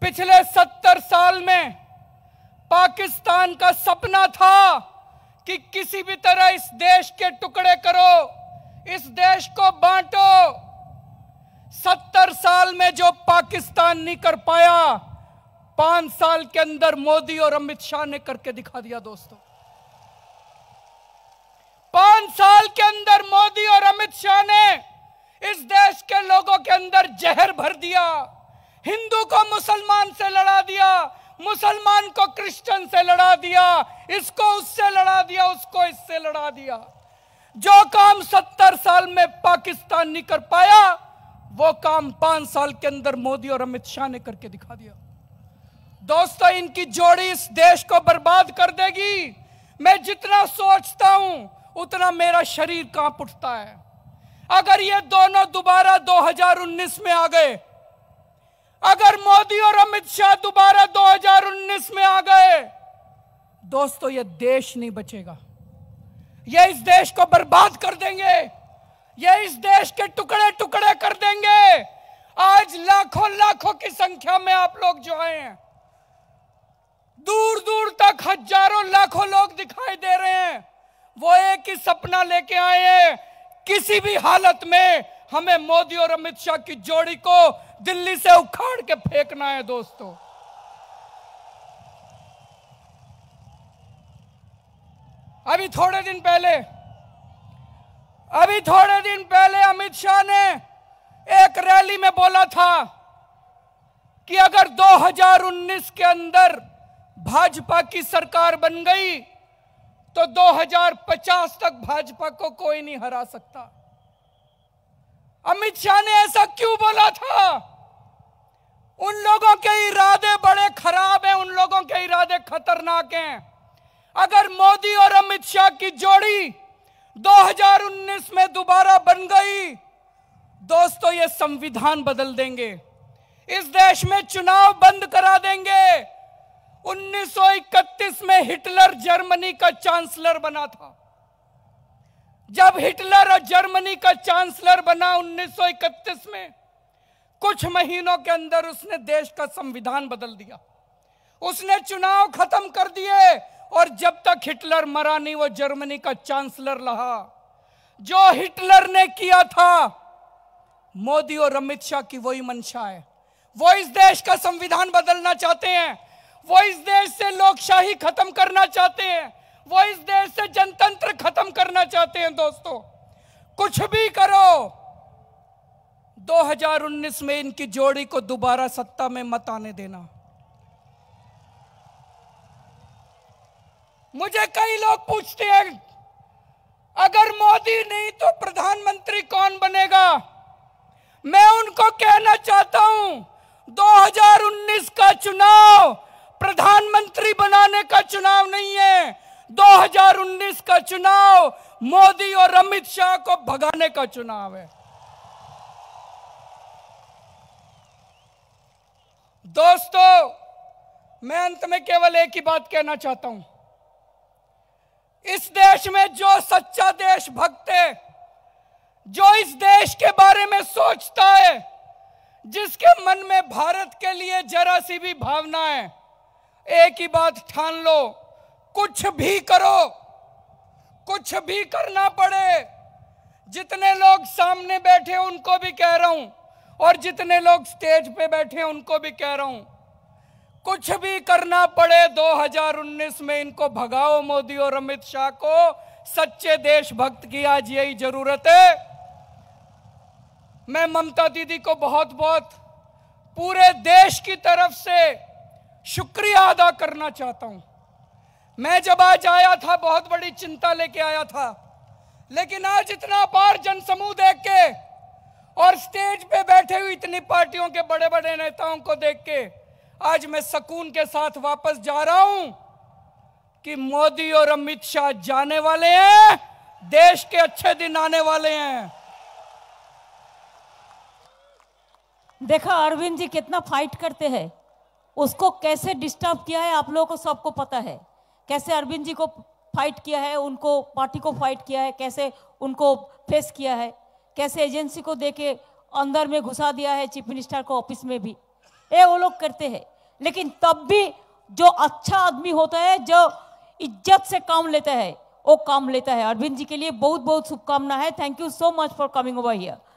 पिछले सत्तर साल में पाकिस्तान का सपना था कि किसी भी तरह इस देश के टुकड़े करो इस देश को बांटो सत्तर साल में जो पाकिस्तान नहीं कर पाया पांच साल के अंदर मोदी और अमित शाह ने करके दिखा दिया दोस्तों पांच साल के अंदर मोदी और अमित शाह ने इस देश के लोगों के अंदर जहर भर दिया हिंदू को मुसलमान से लड़ा दिया मुसलमान को क्रिश्चियन से लड़ा दिया इसको उससे लड़ा दिया उसको इससे लड़ा दिया जो काम सत्तर साल में पाकिस्तान नहीं कर पाया वो काम पांच साल के अंदर मोदी और अमित शाह ने करके दिखा दिया दोस्तों इनकी जोड़ी इस देश को बर्बाद कर देगी मैं जितना सोचता हूं उतना मेरा शरीर कांप उठता है अगर ये दोनों दोबारा 2019 में आ गए अगर मोदी और अमित शाह दोबारा 2019 में आ गए दोस्तों ये देश नहीं बचेगा ये इस देश को बर्बाद कर देंगे ये इस देश के टुकड़े टुकड़े कर देंगे आज लाखों लाखों की संख्या में आप लोग जो आए हैं दूर दूर तक हजारों लाखों लोग दिखाई दे रहे हैं वो एक ही सपना लेके आए हैं किसी भी हालत में हमें मोदी और अमित शाह की जोड़ी को दिल्ली से उखाड़ के फेंकना है दोस्तों अभी थोड़े दिन पहले अभी थोड़े दिन पहले अमित शाह ने एक रैली में बोला था कि अगर 2019 के अंदर भाजपा की सरकार बन गई तो 2050 तक भाजपा को कोई नहीं हरा सकता अमित शाह ने ऐसा क्यों बोला था उन लोगों के इरादे बड़े खराब हैं उन लोगों के इरादे खतरनाक हैं अगर मोदी और अमित शाह की जोड़ी 2019 में दोबारा बन गई दोस्तों ये संविधान बदल देंगे इस देश में चुनाव बंद करा देंगे 1931 में हिटलर जर्मनी का चांसलर बना था जब हिटलर और जर्मनी का चांसलर बना 1931 में कुछ महीनों के अंदर उसने देश का संविधान बदल दिया उसने चुनाव खत्म कर दिए और जब तक हिटलर मरा नहीं वो जर्मनी का चांसलर रहा जो हिटलर ने किया था मोदी और अमित शाह की वही मंशा है वो इस देश का संविधान बदलना चाहते हैं वो इस देश से लोकशाही खत्म करना चाहते हैं वो इस देश से जनतंत्र खत्म करना चाहते हैं दोस्तों कुछ भी करो 2019 में इनकी जोड़ी को दोबारा सत्ता में मत आने देना मुझे कई लोग पूछते हैं अगर मोदी नहीं तो प्रधानमंत्री कौन बनेगा मैं उनको कहना चाहता हूं 2019 का चुनाव प्रधानमंत्री बनाने का चुनाव नहीं है 2019 का चुनाव मोदी और अमित शाह को भगाने का चुनाव है दोस्तों मैं अंत में केवल एक ही बात कहना चाहता हूं इस देश में जो सच्चा देश भक्त है जो इस देश के बारे में सोचता है जिसके मन में भारत के लिए जरा सी भी भावना है एक ही बात ठान लो कुछ भी करो कुछ भी करना पड़े जितने लोग सामने बैठे उनको भी कह रहा हूं और जितने लोग स्टेज पे बैठे उनको भी कह रहा हूं कुछ भी करना पड़े 2019 में इनको भगाओ मोदी और अमित शाह को सच्चे देशभक्त की आज यही जरूरत है मैं ममता दीदी को बहुत बहुत पूरे देश की तरफ से शुक्रिया अदा करना चाहता हूं मैं जब आज आया था बहुत बड़ी चिंता लेके आया था लेकिन आज इतना बार जनसमूह देख के और स्टेज पे बैठे हुए इतनी पार्टियों के बड़े बड़े नेताओं को देख के आज मैं सकून के साथ वापस जा रहा हूं कि मोदी और अमित शाह जाने वाले हैं देश के अच्छे दिन आने वाले हैं देखा अरविंद जी कितना फाइट करते हैं उसको कैसे डिस्टर्ब किया है आप लोगों को सबको पता है कैसे अरविंद जी को फाइट किया है उनको पार्टी को फाइट किया है कैसे उनको फेस किया है कैसे एजेंसी को देके अंदर में घुसा दिया है चीफ मिनिस्टर को ऑफिस में भी ये वो लोग करते हैं लेकिन तब भी जो अच्छा आदमी होता है जो इज्जत से काम लेता है वो काम लेता है अरविंद जी के लिए बहुत बहुत शुभकामना है thank you so much for coming over here